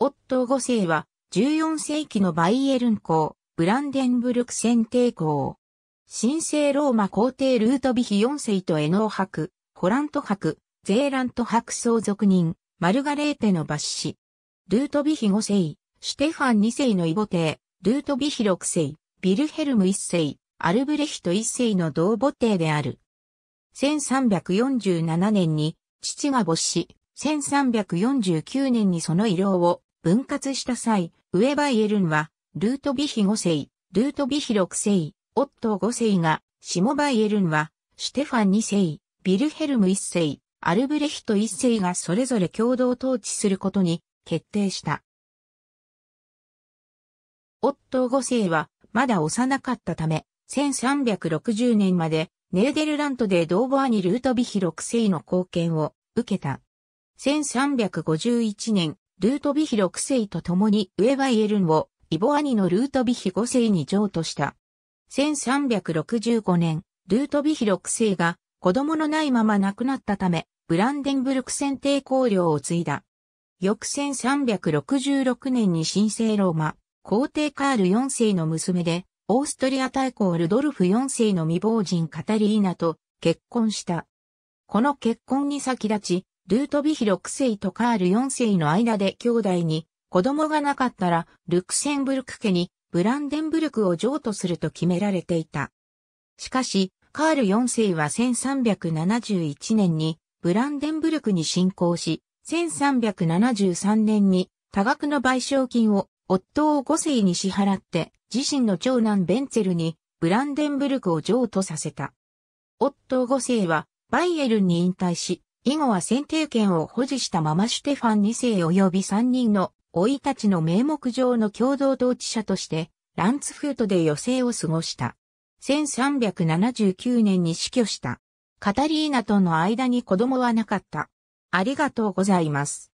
オットー5世は、14世紀のバイエルン公、ブランデンブルク選帝公。神聖ローマ皇帝ルートビヒ4世とエノー博、ホラント博、ゼーラント博相続人、マルガレーテの抜子。ルートビヒ5世、シュテファン2世の異母帝、ルートビヒ6世、ビルヘルム1世、アルブレヒト1世の同母帝である。1347年に父が没し、1349年にその異老を分割した際、上バイエルンは、ルートビヒ5世、ルートビヒ6世、オットー5世が、下バイエルンは、シュテファン2世、ビルヘルム1世、アルブレヒト1世がそれぞれ共同統治することに決定した。オットー5世は、まだ幼かったため、1360年まで、ネーデルラントでドーボアにルートビヒ6世の貢献を受けた。1351年、ルートビヒ6世と共に上バイエルンをイボ兄のルートビヒ5世に譲渡した。1365年、ルートビヒ6世が子供のないまま亡くなったため、ブランデンブルク選定公領を継いだ。翌1366年に神聖ローマ、皇帝カール4世の娘で、オーストリア大公ルドルフ4世の未亡人カタリーナと結婚した。この結婚に先立ち、ルートビヒ6世とカール4世の間で兄弟に子供がなかったらルクセンブルク家にブランデンブルクを譲渡すると決められていた。しかし、カール4世は1371年にブランデンブルクに侵攻し、1373年に多額の賠償金を夫を5世に支払って自身の長男ベンツェルにブランデンブルクを譲渡させた。夫5世はバイエルンに引退し、以後は選定権を保持したままシュテファン2世及び3人の老いたちの名目上の共同統治者として、ランツフートで余生を過ごした。1379年に死去した。カタリーナとの間に子供はなかった。ありがとうございます。